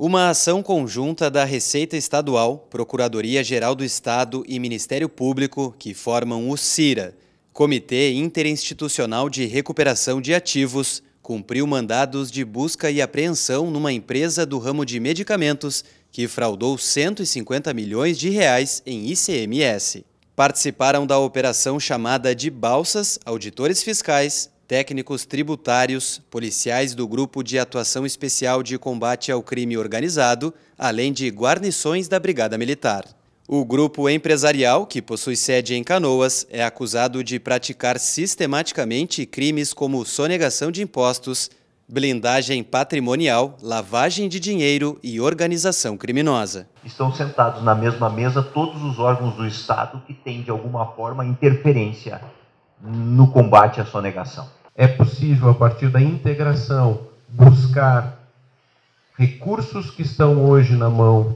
Uma ação conjunta da Receita Estadual, Procuradoria-Geral do Estado e Ministério Público, que formam o CIRA, Comitê Interinstitucional de Recuperação de Ativos, cumpriu mandados de busca e apreensão numa empresa do ramo de medicamentos que fraudou 150 milhões de reais em ICMS. Participaram da operação chamada de Balsas, auditores fiscais, técnicos tributários, policiais do Grupo de Atuação Especial de Combate ao Crime Organizado, além de guarnições da Brigada Militar. O grupo empresarial, que possui sede em Canoas, é acusado de praticar sistematicamente crimes como sonegação de impostos, blindagem patrimonial, lavagem de dinheiro e organização criminosa. Estão sentados na mesma mesa todos os órgãos do Estado que têm, de alguma forma, interferência no combate à sonegação é possível, a partir da integração, buscar recursos que estão hoje na mão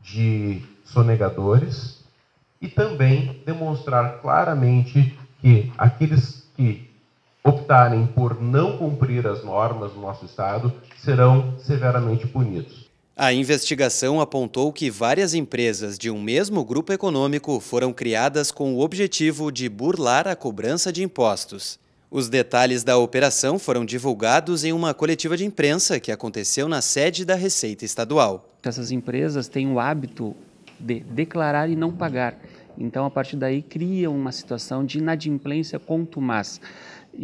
de sonegadores e também demonstrar claramente que aqueles que optarem por não cumprir as normas do nosso Estado serão severamente punidos. A investigação apontou que várias empresas de um mesmo grupo econômico foram criadas com o objetivo de burlar a cobrança de impostos. Os detalhes da operação foram divulgados em uma coletiva de imprensa que aconteceu na sede da Receita Estadual. Essas empresas têm o hábito de declarar e não pagar. Então, a partir daí, cria uma situação de inadimplência contumaz.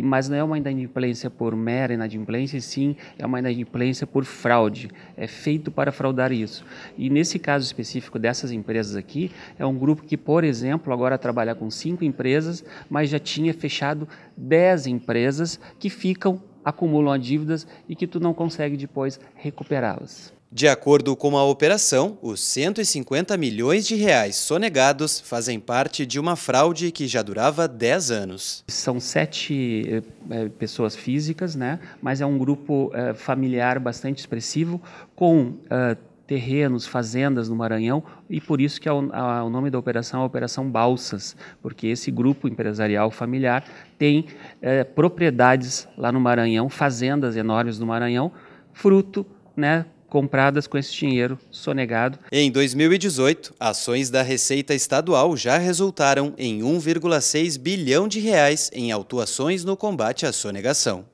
Mas não é uma inadimplência por mera inadimplência, sim, é uma inadimplência por fraude. É feito para fraudar isso. E nesse caso específico dessas empresas aqui, é um grupo que, por exemplo, agora trabalha com cinco empresas, mas já tinha fechado dez empresas que ficam, acumulam dívidas e que tu não consegue depois recuperá-las. De acordo com a operação, os 150 milhões de reais sonegados fazem parte de uma fraude que já durava 10 anos. São sete é, pessoas físicas, né? mas é um grupo é, familiar bastante expressivo, com é, terrenos, fazendas no Maranhão, e por isso que a, é a, o nome da operação é a Operação Balsas, porque esse grupo empresarial familiar tem propriedades lá no Maranhão, fazendas enormes no Maranhão, fruto né, compradas com esse dinheiro sonegado. Em 2018, ações da Receita Estadual já resultaram em 1,6 bilhão de reais em autuações no combate à sonegação.